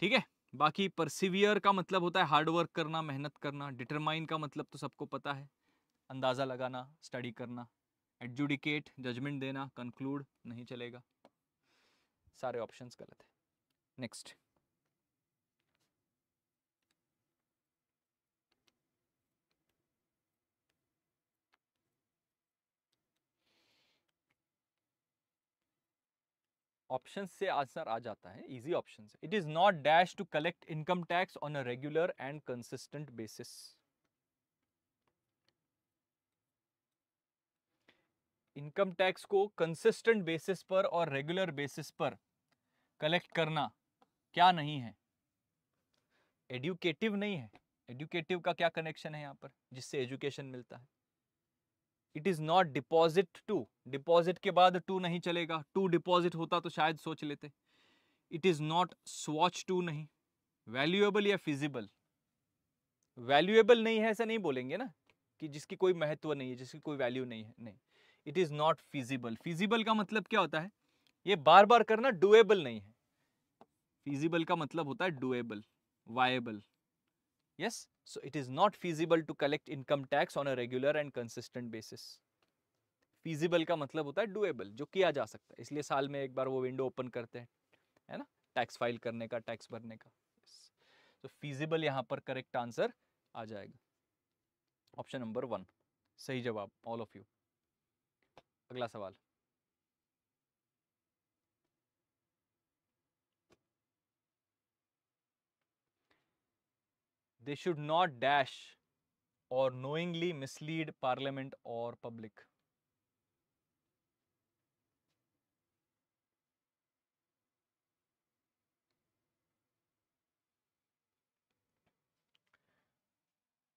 ठीक है बाकी परसिवियर का मतलब होता है हार्ड वर्क करना मेहनत करना डिटरमाइन का मतलब तो सबको पता है अंदाज़ा लगाना स्टडी करना एडजुडिकेट जजमेंट देना कंक्लूड नहीं चलेगा सारे ऑप्शंस गलत है नेक्स्ट ऑप्शन से आंसर आ जाता है इजी ऑप्शन से it is not dash to collect income tax on a regular and consistent basis income tax को कंसिस्टेंट बेसिस पर और रेगुलर बेसिस पर कलेक्ट करना क्या नहीं है एडुकेटिव नहीं है एडुकेटिव का क्या कनेक्शन है यहाँ पर जिससे एजुकेशन मिलता है it is not deposit to deposit के बाद टू नहीं चलेगा टू डिपॉजिट होता तो शायद सोच लेते it is not swatch to नहीं वैल्यूएबल या फिजिबल वैल्यूएबल नहीं है ऐसा नहीं बोलेंगे ना कि जिसकी कोई महत्व नहीं है जिसकी कोई वैल्यू नहीं है नहीं it is not feasible feasible का मतलब क्या होता है ये बार बार करना डुएबल नहीं है फिजिबल का मतलब होता है doable viable Yes, so it is not feasible to collect income tax on a regular and consistent basis. feasible का मतलब होता है doable जो किया जा सकता है इसलिए साल में एक बार वो विंडो ओपन करते हैं है ना टैक्स फाइल करने का टैक्स भरने का तो feasible यहाँ पर करेक्ट आंसर आ जाएगा ऑप्शन नंबर वन सही जवाब ऑल ऑफ यू अगला सवाल they should not dash or knowingly mislead parliament or public.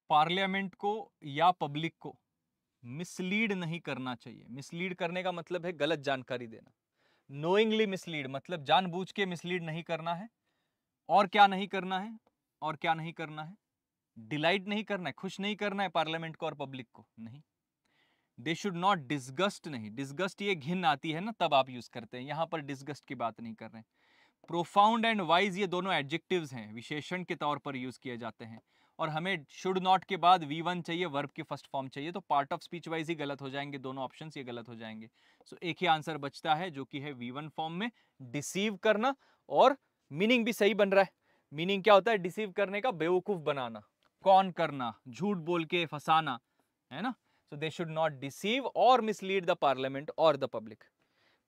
Parliament को या पब्लिक को मिसलीड नहीं करना चाहिए मिसलीड करने का मतलब है गलत जानकारी देना नोइंगली मिसलीड मतलब जानबूझ के मिसलीड नहीं करना है और क्या नहीं करना है और क्या नहीं करना है डिलाइट नहीं करना है खुश नहीं करना है पार्लियामेंट को और पब्लिक को नहीं दे शुड नॉट डिस्गस्ट नहीं डिस्गस्ट ये घिन आती है ना तब आप यूज करते हैं यहाँ पर डिस्गस्ट की बात नहीं कर रहे हैं प्रोफाउंड एंड वाइज ये दोनों एडजेक्टिव हैं विशेषण के तौर पर यूज किए जाते हैं और हमें शुड नॉट के बाद वी वन चाहिए वर्ब के फर्स्ट फॉर्म चाहिए तो पार्ट ऑफ स्पीच वाइज ही गलत हो जाएंगे दोनों ऑप्शन ये गलत हो जाएंगे सो so, एक ही आंसर बचता है जो कि है वी वन फॉर्म में डिसीव करना और मीनिंग भी सही बन रहा है मीनिंग क्या होता है डिसीव करने का बेवकूफ बनाना कौन करना झूठ बोल के फंसाना है ना so they should not deceive और मिसलीड द पार्लियामेंट और द पब्लिक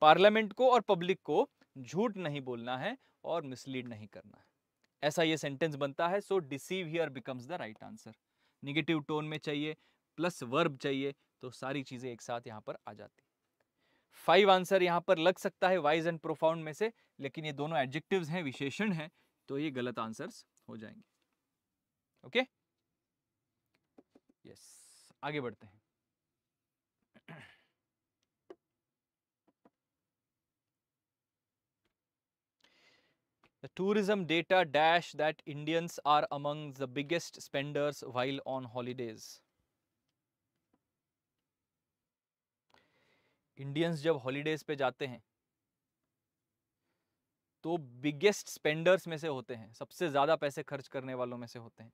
पार्लियामेंट को और पब्लिक को झूठ नहीं बोलना है और मिसलीड नहीं करना है ऐसा ये सेंटेंस बनता है so deceive here becomes the right answer negative tone में चाहिए प्लस वर्ब चाहिए तो सारी चीज़ें एक साथ यहाँ पर आ जाती फाइव आंसर यहाँ पर लग सकता है वाइज एंड प्रोफाउंड में से लेकिन ये दोनों एडजेक्टिव्स हैं विशेषण हैं तो ये गलत आंसर हो जाएंगे ओके okay? Yes yes. आगे बढ़ते हैं the tourism data dash that Indians are among the biggest spenders while on holidays Indians जब हॉलीडेज पे जाते हैं तो बिगेस्ट स्पेंडर्स में से होते हैं सबसे ज़्यादा पैसे खर्च करने वालों में से होते हैं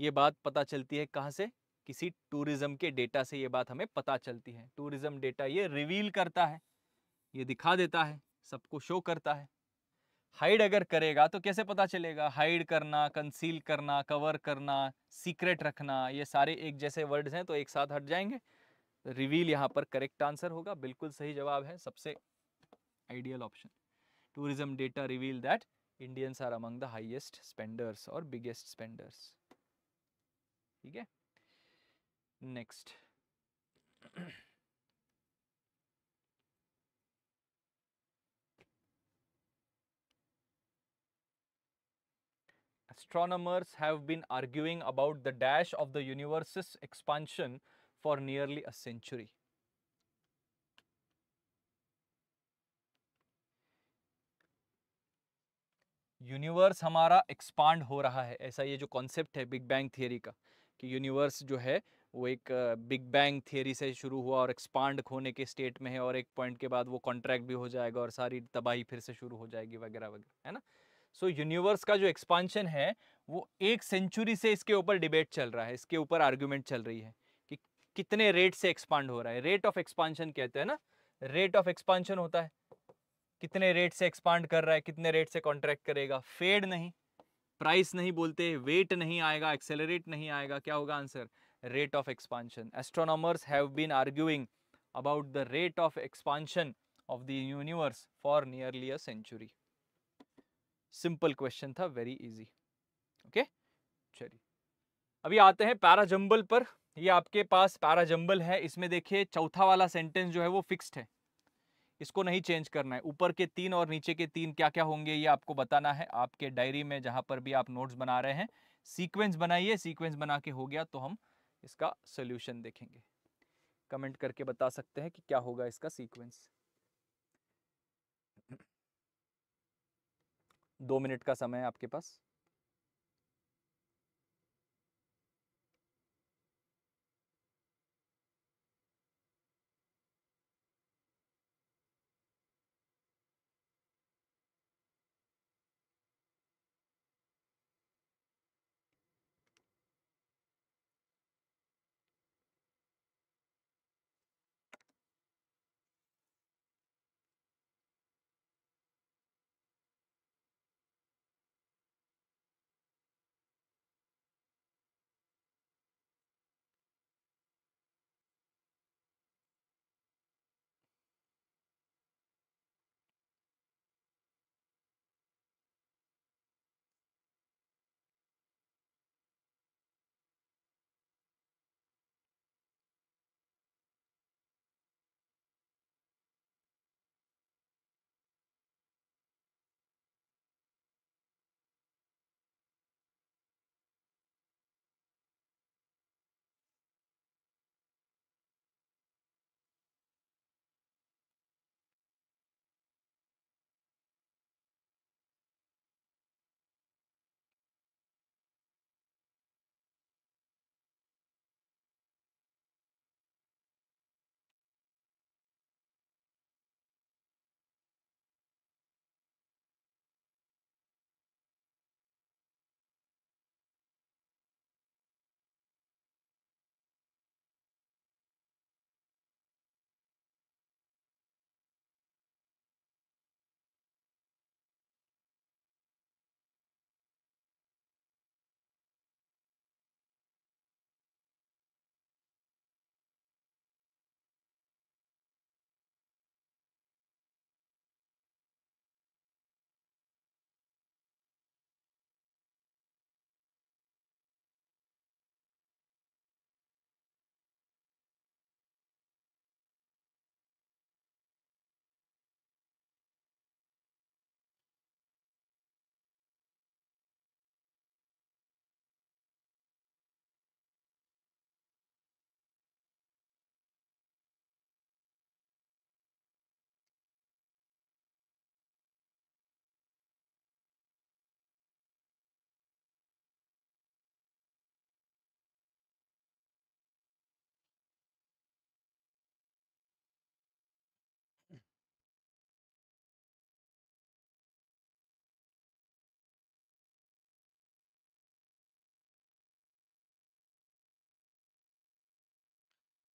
ये बात पता चलती है कहाँ से किसी टूरिज्म के डेटा से ये बात हमें पता चलती है टूरिज्म डेटा ये रिवील करता है ये दिखा देता है सबको शो करता है हाइड अगर करेगा तो कैसे पता चलेगा हाइड करना कंसील करना कवर करना सीक्रेट रखना ये सारे एक जैसे वर्ड्स हैं तो एक साथ हट जाएंगे रिवील यहाँ पर करेक्ट आंसर होगा बिल्कुल सही जवाब है सबसे ideal option tourism data reveal that Indians are among the highest spenders or biggest spenders. Okay? Next. Astronomers have been arguing about the dash of the universe's expansion for nearly a century. Universe हमारा expand हो रहा है ऐसा ये जो concept है big bang theory का कि यूनिवर्स जो है वो एक बिग बैंग थियरी से शुरू हुआ और एक्सपांड होने के स्टेट में है और एक पॉइंट के बाद वो कॉन्ट्रैक्ट भी हो जाएगा और सारी तबाही फिर से शुरू हो जाएगी वगैरह वगैरह है ना सो so, यूनिवर्स का जो एक्सपांशन है वो एक सेंचुरी से इसके ऊपर डिबेट चल रहा है इसके ऊपर आर्ग्यूमेंट चल रही है कि कितने रेट से एक्सपांड हो रहा है रेट ऑफ एक्सपांशन कहते हैं ना रेट ऑफ एक्सपांशन होता है कितने रेट से एक्सपांड कर रहा है कितने रेट से कॉन्ट्रैक्ट करेगा फेड नहीं प्राइस नहीं बोलते वेट नहीं आएगा एक्सेलरेट नहीं आएगा क्या होगा answer rate of expansion astronomers have been arguing about the rate of expansion of the universe for nearly a century simple question था वेरी इजी ओके चलिए अभी आते हैं पैराजंबल पर ये आपके पास पैराजंबल है इसमें देखिए चौथा वाला सेंटेंस जो है वो फिक्स्ड है इसको नहीं चेंज करना है ऊपर के तीन और नीचे के तीन क्या क्या होंगे ये आपको बताना है आपके डायरी में जहां पर भी आप नोट्स बना रहे हैं सीक्वेंस बनाइए सीक्वेंस बना के हो गया तो हम इसका सोल्यूशन देखेंगे कमेंट करके बता सकते हैं कि क्या होगा इसका सीक्वेंस दो मिनट का समय है आपके पास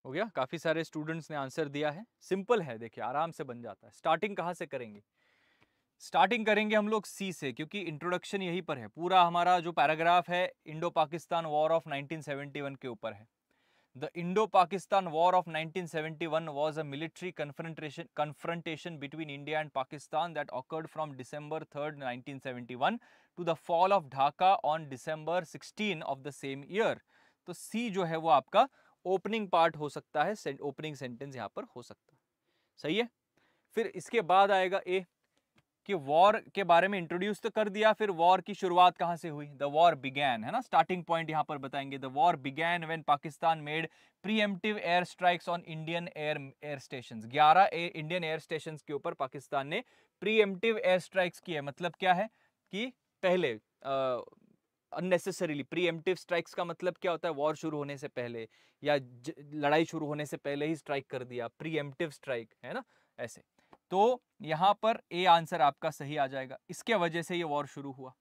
हो गया काफ़ी सारे स्टूडेंट्स ने आंसर दिया है सिंपल है देखिए आराम से बन जाता है स्टार्टिंग कहाँ से करेंगे स्टार्टिंग करेंगे हम लोग सी से क्योंकि इंट्रोडक्शन यहीं पर है पूरा हमारा जो पैराग्राफ है इंडो पाकिस्तान वॉर ऑफ 1971 के ऊपर है the Indo Pakistan war of 1971 seventy one was a military confrontation confrontation between India and Pakistan that occurred from December third nineteen to the fall of Dhaka on December sixteen of the same year तो C जो है वो आपका opening part हो सकता है opening sentence यहाँ पर हो सकता है सही है फिर इसके बाद आएगा ए कि वॉर के बारे में इंट्रोड्यूस तो कर दिया फिर वॉर की शुरुआत कहाँ से हुई द वॉर बिगैन है ना स्टार्टिंग पॉइंट यहाँ पर बताएंगे the war began when Pakistan made preemptive air strikes on Indian air air station ग्यारह इंडियन एयर स्टेशन के ऊपर पाकिस्तान ने प्रीएम्प्टिव एयर स्ट्राइक्स की मतलब क्या है कि पहले आ, अननेसेसरीली प्रीएम्प्टिव स्ट्राइक्स का मतलब क्या होता है वॉर शुरू होने से पहले या लड़ाई शुरू होने से पहले ही स्ट्राइक कर दिया प्रीएम्प्टिव स्ट्राइक है ना ऐसे तो यहां पर ए आंसर आपका सही आ जाएगा इसके वजह से ये वॉर शुरू हुआ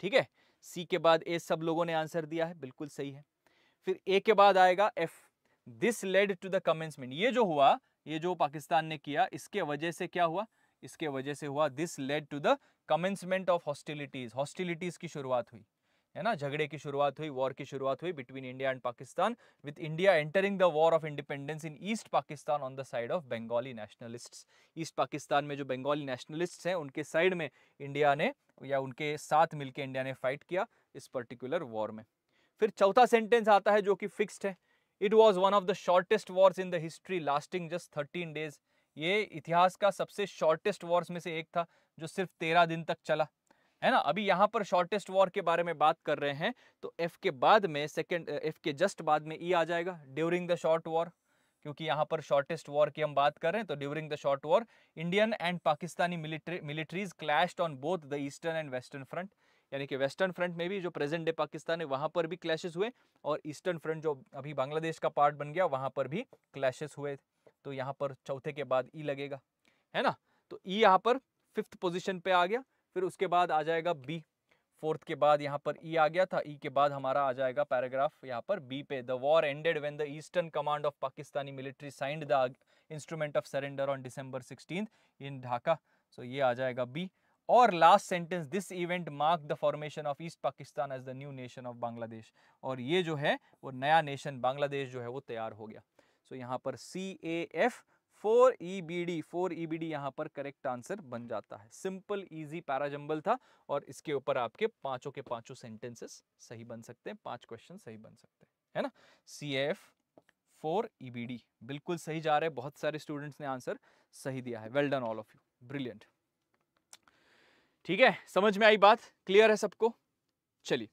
ठीक है सी के बाद ए सब लोगों ने आंसर दिया है बिल्कुल सही है फिर ए के बाद आएगा F this led to the commencement ये जो हुआ ये जो पाकिस्तान ने किया इसके वजह से क्या हुआ इसके वजह से हुआ this led to the commencement of hostilities hostilities की शुरुआत हुई है ना झगड़े की शुरुआत हुई वॉर की शुरुआत हुई between India and Pakistan with India entering the war of independence in East Pakistan on the side of Bengali nationalists East Pakistan में जो बंगाली नेशनलिस्ट्स हैं उनके साइड में इंडिया ने या उनके साथ मिलकर इंडिया ने फाइट किया इस पर्टिकुलर वॉर में फिर चौथा सेंटेंस आता है जो कि फिक्स्ड है it was one of the shortest wars in the history lasting just thirteen days ये इतिहास का सबसे शॉर्टेस्ट वॉर्स में से एक था जो सिर्फ तेरह दिन तक चला है ना अभी यहाँ पर शॉर्टेस्ट वॉर के बारे में बात कर रहे हैं तो एफ के बाद में सेकेंड एफ के जस्ट बाद में ई e आ जाएगा ड्यूरिंग द शॉर्ट वॉर क्योंकि यहाँ पर शॉर्टेस्ट वॉर की हम बात कर रहे हैं तो during the short war Indian and Pakistani military militaries clashed on both the eastern and western front यानी कि वेस्टर्न फ्रंट में भी जो प्रेजेंट डे पाकिस्तान है वहाँ पर भी क्लैशेस हुए और ईस्टर्न फ्रंट जो अभी बांग्लादेश का पार्ट बन गया वहाँ पर भी क्लैशेस हुए तो यहाँ पर चौथे के बाद ई e लगेगा है ना तो ई e यहाँ पर फिफ्थ पोजिशन पर आ गया फिर उसके बाद आ जाएगा बी फोर्थ के बाद यहाँ पर ई e आ गया था ई e के बाद हमारा आ जाएगा पैराग्राफ यहाँ पर बी पे the war ended when the eastern command of Pakistani military signed the instrument of surrender on December sixteen in Dhaka so ये आ जाएगा बी और last sentence this event mark the formation of East Pakistan as the new nation of Bangladesh और ये जो है वो नया नेशन बांग्लादेश जो है वो तैयार हो गया सो so यहाँ पर C A F four E B D four E B D यहाँ पर करेक्ट आंसर बन जाता है सिंपल इजी पैराजंबल था और इसके ऊपर आपके पांचों के पांचों सेंटेंसेस सही बन सकते हैं पांच क्वेश्चन सही बन सकते हैं है ना C F four E B D बिल्कुल सही जा रहे हैं बहुत सारे स्टूडेंट्स ने आंसर सही दिया है well done all of you brilliant ठीक है समझ में आई बात क्लियर है सबको चलिए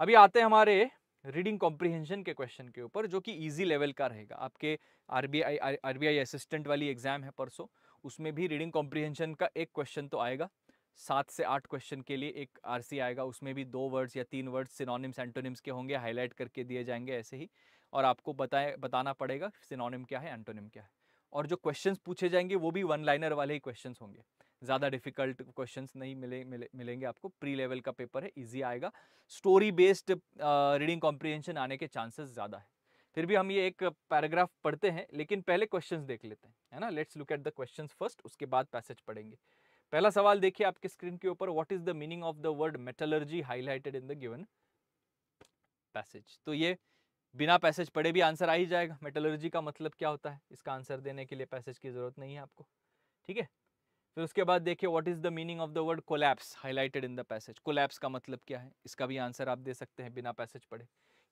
अभी आते हैं हमारे रीडिंग कॉम्प्रिहेंशन के क्वेश्चन के ऊपर जो कि इजी लेवल का रहेगा आपके आरबीआई आरबीआई असिस्टेंट वाली एग्जाम है परसों उसमें भी रीडिंग कॉम्प्रिहेंशन का एक क्वेश्चन तो आएगा सात से आठ क्वेश्चन के लिए एक आरसी आएगा उसमें भी दो वर्ड्स या तीन वर्ड्स सिनोनिम्स एंटोनिम्स के होंगे हाईलाइट करके दिए जाएंगे ऐसे ही और आपको बताए बताना पड़ेगा सिनोनिम क्या है एंटोनिम क्या है और जो क्वेश्चंस पूछे जाएंगे वो भी वन लाइनर वाले ही क्वेश्चंस होंगे ज़्यादा डिफिकल्ट क्वेश्चंस नहीं मिले, मिले मिलेंगे आपको प्री लेवल का पेपर है इजी आएगा स्टोरी बेस्ड रीडिंग कॉम्प्रीहेंशन आने के चांसेस ज़्यादा है फिर भी हम ये एक पैराग्राफ पढ़ते हैं लेकिन पहले क्वेश्चंस देख लेते हैं है ना let's look at the questions first उसके बाद पैसेज पढ़ेंगे पहला सवाल देखिए आपके स्क्रीन के ऊपर what is the meaning of the word metallurgy highlighted in the given passage तो ये बिना पैसेज पढ़े भी आंसर आ ही जाएगा मेटलर्जी का मतलब क्या होता है इसका आंसर देने के लिए पैसेज की जरूरत नहीं है आपको ठीक है फिर उसके बाद देखिए what is the meaning of the word collapse highlighted in the passage collapse का मतलब क्या है इसका भी आंसर आप दे सकते हैं बिना पैसेज पढ़े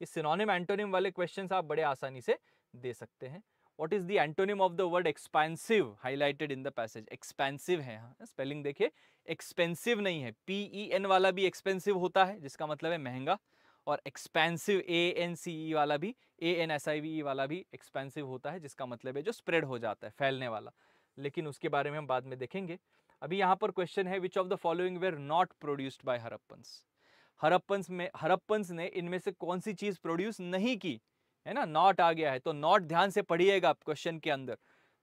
ये सिनोनिम एंटोनिम वाले क्वेश्चन आप बड़े आसानी से दे सकते हैं what is the antonym of the word expensive highlighted in the passage expensive है हाँ स्पेलिंग देखिए एक्सपेंसिव नहीं है पी ई एन वाला भी एक्सपेंसिव होता है जिसका मतलब है महंगा और एक्सपेंसिव ए एन सी ई वाला भी A N S I V E वाला भी एक्सपेंसिव होता है जिसका मतलब है जो स्प्रेड हो जाता है फैलने वाला लेकिन उसके बारे में हम बाद में देखेंगे अभी यहाँ पर क्वेश्चन है which of the following were not produced by Harappans Harappans में हरप्पन्स ने इनमें से कौन सी चीज़ प्रोड्यूस नहीं की है ना नॉट आ गया है तो नॉट ध्यान से पढ़िएगा आप क्वेश्चन के अंदर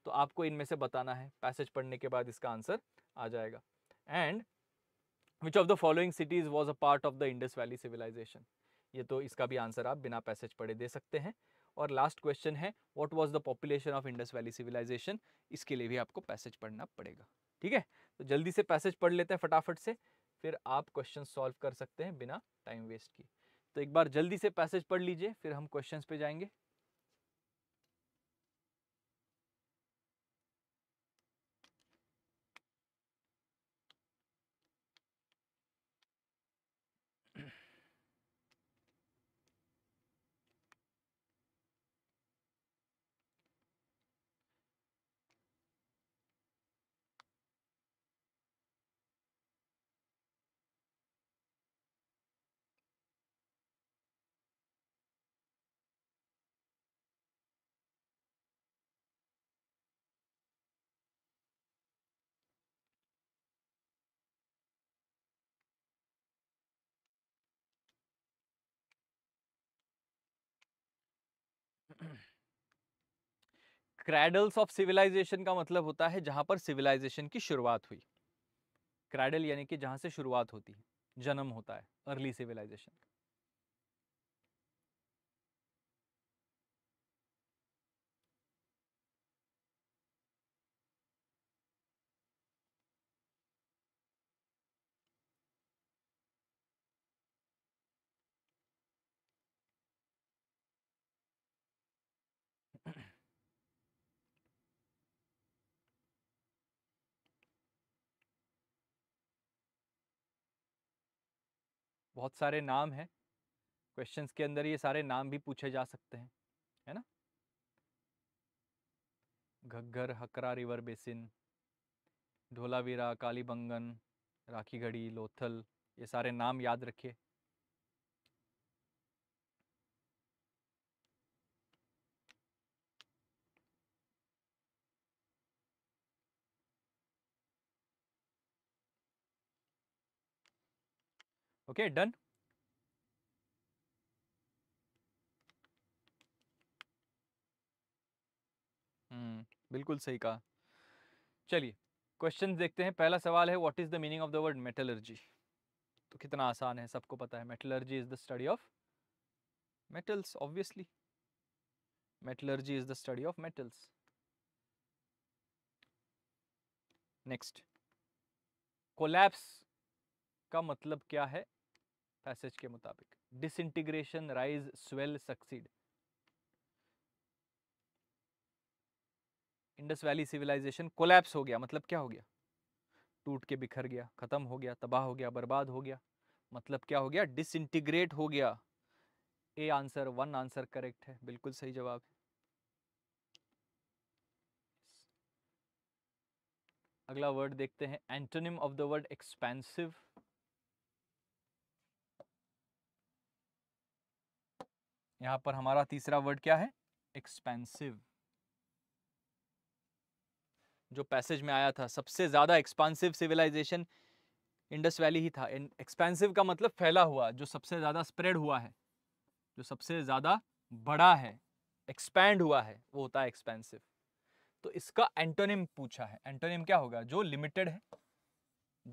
तो आपको इनमें से बताना है पैसेज पढ़ने के बाद इसका आंसर आ जाएगा and which of the following cities was a part of the Indus valley civilization ये तो इसका भी आंसर आप बिना पैसेज पढ़े दे सकते हैं और लास्ट क्वेश्चन है what was the population of Indus valley civilization इसके लिए भी आपको पैसेज पढ़ना पड़ेगा ठीक है तो जल्दी से पैसेज पढ़ लेते हैं फटाफट से फिर आप क्वेश्चन सॉल्व कर सकते हैं बिना टाइम वेस्ट किए तो एक बार जल्दी से पैसेज पढ़ लीजिए फिर हम क्वेश्चन पे जाएंगे क्रैडल्स ऑफ सिविलाइजेशन का मतलब होता है जहां पर सिविलाइजेशन की शुरुआत हुई क्रैडल यानी कि जहाँ से शुरुआत होती है जन्म होता है अर्ली सिविलाइजेशन बहुत सारे नाम हैं क्वेश्चंस के अंदर ये सारे नाम भी पूछे जा सकते हैं है ना Ghaggar Hakra river basin Dholavira Kalibangan Rakhigarhi Lothal ये सारे नाम याद रखिए okay done हम्म बिल्कुल सही कहा चलिए क्वेश्चन देखते हैं पहला सवाल है what is the meaning of the word metallurgy तो कितना आसान है सबको पता है metallurgy is the study of metals obviously metallurgy is the study of metals next collapse का मतलब क्या है पैसेज के मुताबिक disintegration rise swell succeed Indus valley civilization collapse हो गया मतलब क्या हो गया टूट के बिखर गया खत्म हो गया तबाह हो गया बर्बाद हो गया मतलब क्या हो गया डिस इंटीग्रेट हो गया A answer one answer correct है बिल्कुल सही जवाब है अगला वर्ड देखते हैं antonym of the word expensive यहाँ पर हमारा तीसरा वर्ड क्या है एक्सपेंसिव जो पैसेज में आया था सबसे ज़्यादा एक्सपेंसिव सिविलाइजेशन इंडस वैली ही था एक्सपेंसिव का मतलब फैला हुआ जो सबसे ज़्यादा स्प्रेड हुआ है जो सबसे ज़्यादा बड़ा है एक्सपैंड हुआ है वो होता है एक्सपेंसिव तो इसका एंटोनिम पूछा है एंटोनिम क्या होगा जो लिमिटेड है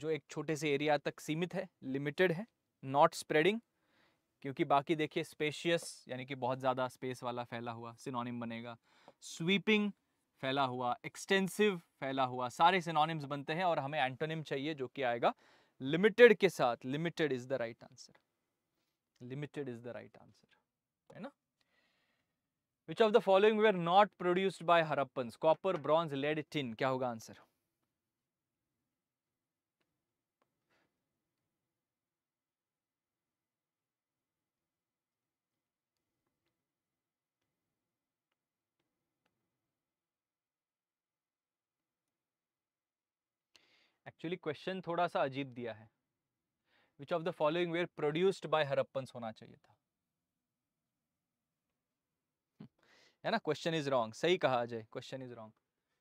जो एक छोटे से एरिया तक सीमित है लिमिटेड है नॉट स्प्रेडिंग क्योंकि बाकी देखिए स्पेशियस यानी कि बहुत ज़्यादा स्पेस वाला फैला हुआ सिनोनिम बनेगा स्वीपिंग फैला हुआ एक्सटेंसिव फैला हुआ सारे सिनोनिम्स बनते हैं और हमें एंटोनिम चाहिए जो कि आएगा लिमिटेड के साथ limited is the right answer limited is the right answer है ना which of the following were not produced by Harappans copper bronze lead tin क्या होगा आंसर एक्चुअली क्वेश्चन थोड़ा सा अजीब दिया है which of the following were produced by Harappan होना चाहिए था है ना क्वेश्चन इज रॉन्ग सही कहा अजय क्वेश्चन इज रॉन्ग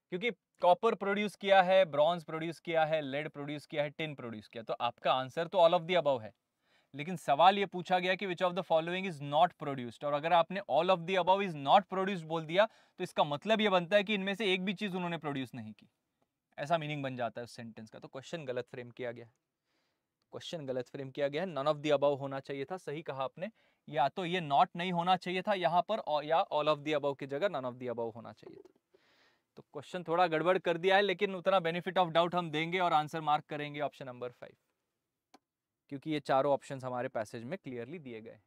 क्योंकि कॉपर प्रोड्यूस किया है ब्रॉन्ज प्रोड्यूस किया है लेड प्रोड्यूस किया है टिन प्रोड्यूस किया तो आपका आंसर तो ऑल ऑफ दी अबव है लेकिन सवाल ये पूछा गया कि which of the following is not produced और अगर आपने all of the above is not produced बोल दिया तो इसका मतलब ये बनता है कि इनमें से एक भी चीज उन्होंने प्रोड्यूस नहीं की ऐसा मीनिंग बन जाता है उस सेंटेंस का तो क्वेश्चन गलत फ्रेम किया गया क्वेश्चन गलत फ्रेम किया गया है नन ऑफ दी अबव होना चाहिए था सही कहा आपने या तो ये नॉट नहीं होना चाहिए था यहाँ पर और या ऑल ऑफ दी अबव की जगह नन ऑफ दी अबव होना चाहिए था तो क्वेश्चन थोड़ा गड़बड़ कर दिया है लेकिन उतना बेनिफिट ऑफ डाउट हम देंगे और आंसर मार्क करेंगे ऑप्शन नंबर फाइव क्योंकि ये चारों ऑप्शन हमारे पैसेज में क्लियरली दिए गए हैं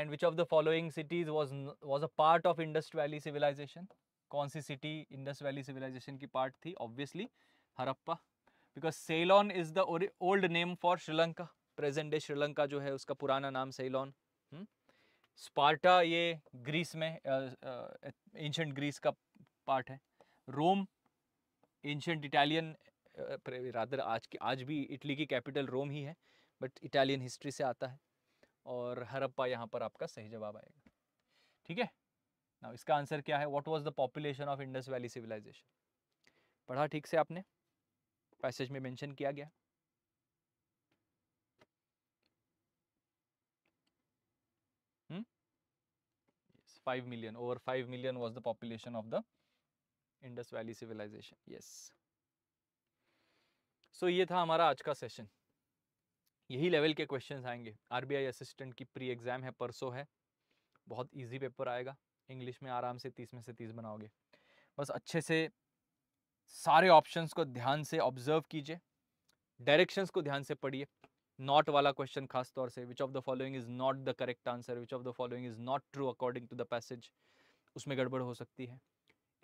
and which of the following cities was was a part of indus valley civilization कौन सी सिटी इंडस वैली सिविलाइजेशन की पार्ट थी obviously Harappa because Ceylon is the old name for Sri Lanka present day Sri Lanka जो है उसका पुराना नाम सेलॉन स्पार्टा हम्म। ये ग्रीस में एंशंट ग्रीस का पार्ट है रोम एंशंट इटालियन रादर आज की आज भी इटली की कैपिटल रोम ही है बट इटालियन हिस्ट्री से आता है और हरप्पा यहाँ पर आपका सही जवाब आएगा ठीक है नाउ इसका आंसर क्या है what was the population of Indus valley civilization पढ़ा ठीक से आपने पैसेज में मेंशन किया गया five million over five million was the population of the Indus valley civilization yes so ये था हमारा आज का सेशन यही लेवल के क्वेश्चंस आएंगे आरबीआई असिस्टेंट की प्री एग्जाम है परसों है बहुत इजी पेपर आएगा इंग्लिश में आराम से तीस में से तीस बनाओगे बस अच्छे से सारे ऑप्शंस को ध्यान से ऑब्जर्व कीजिए डायरेक्शंस को ध्यान से पढ़िए नॉट वाला क्वेश्चन खास तौर से which of the following is not the correct answer which of the following is not true according to the passage उसमें गड़बड़ हो सकती है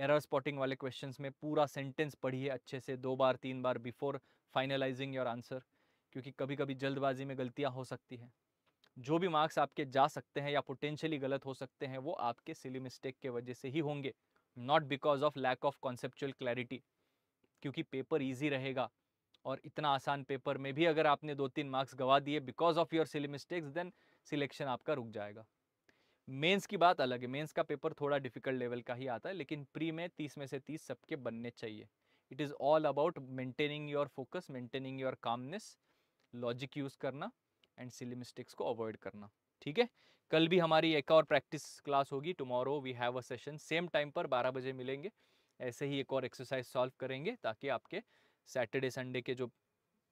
एरर स्पॉटिंग वाले क्वेश्चंस में पूरा सेंटेंस पढ़िए अच्छे से दो बार तीन बार बिफोर फाइनलाइजिंग योर आंसर क्योंकि कभी कभी जल्दबाजी में गलतियाँ हो सकती हैं जो भी मार्क्स आपके जा सकते हैं या पोटेंशियली गलत हो सकते हैं वो आपके सिली मिस्टेक के वजह से ही होंगे not because of lack of conceptual clarity क्योंकि पेपर ईजी रहेगा और इतना आसान पेपर में भी अगर आपने दो तीन मार्क्स गवा दिए because of your silly mistakes then selection आपका रुक जाएगा मेंस की बात अलग है मेंस का पेपर थोड़ा डिफिकल्ट लेवल का ही आता है लेकिन प्री में तीस में से तीस सबके बनने चाहिए it is all about maintaining your focus maintaining your calmness logic use करना एंड सिली मिस्टेक्स को अवॉइड करना ठीक है कल भी हमारी एक और प्रैक्टिस क्लास होगी tomorrow we have a session same time पर 12 बजे मिलेंगे ऐसे ही एक और एक्सरसाइज सॉल्व करेंगे ताकि आपके सैटरडे संडे के जो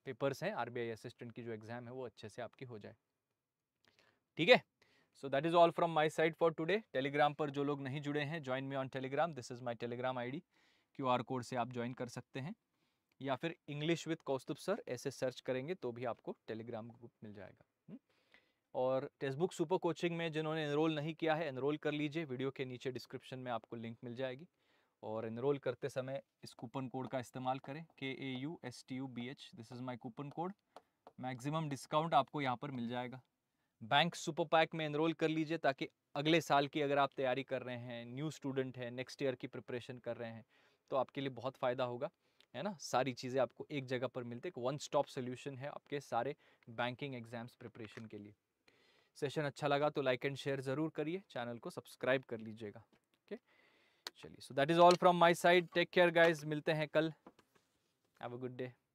पेपर्स हैं आरबीआई असिस्टेंट की जो एग्ज़ाम है वो अच्छे से आपकी हो जाए ठीक है so that is all from my side for today Telegram पर जो लोग नहीं जुड़े हैं join me on Telegram this is my Telegram I D Q R code से आप ज्वाइन कर सकते हैं या फिर इंग्लिश विथ कौस्तुभ सर ऐसे सर्च करेंगे तो भी आपको टेलीग्राम ग्रुप मिल जाएगा और टेक्स्ट बुक सुपर कोचिंग में जिन्होंने एनरोल नहीं किया है एनरोल कर लीजिए वीडियो के नीचे डिस्क्रिप्शन में आपको लिंक मिल जाएगी और एनरोल करते समय इस कूपन कोड का इस्तेमाल करें K A U S T U B H this is my coupon code maximum discount आपको यहाँ पर मिल जाएगा बैंक सुपर पैक में एनरोल कर लीजिए ताकि अगले साल की अगर आप तैयारी कर रहे हैं न्यू स्टूडेंट हैं नेक्स्ट ईयर की प्रिपरेशन कर रहे हैं तो आपके लिए बहुत फ़ायदा होगा है ना सारी चीज़ें आपको एक जगह पर मिलते एक वन स्टॉप सोल्यूशन है आपके सारे बैंकिंग एग्जाम्स प्रिपरेशन के लिए सेशन अच्छा लगा तो लाइक एंड शेयर ज़रूर करिए चैनल को सब्सक्राइब कर लीजिएगा ओके चलिए so that is all from my side take care guys मिलते हैं कल हैव अ गुड डे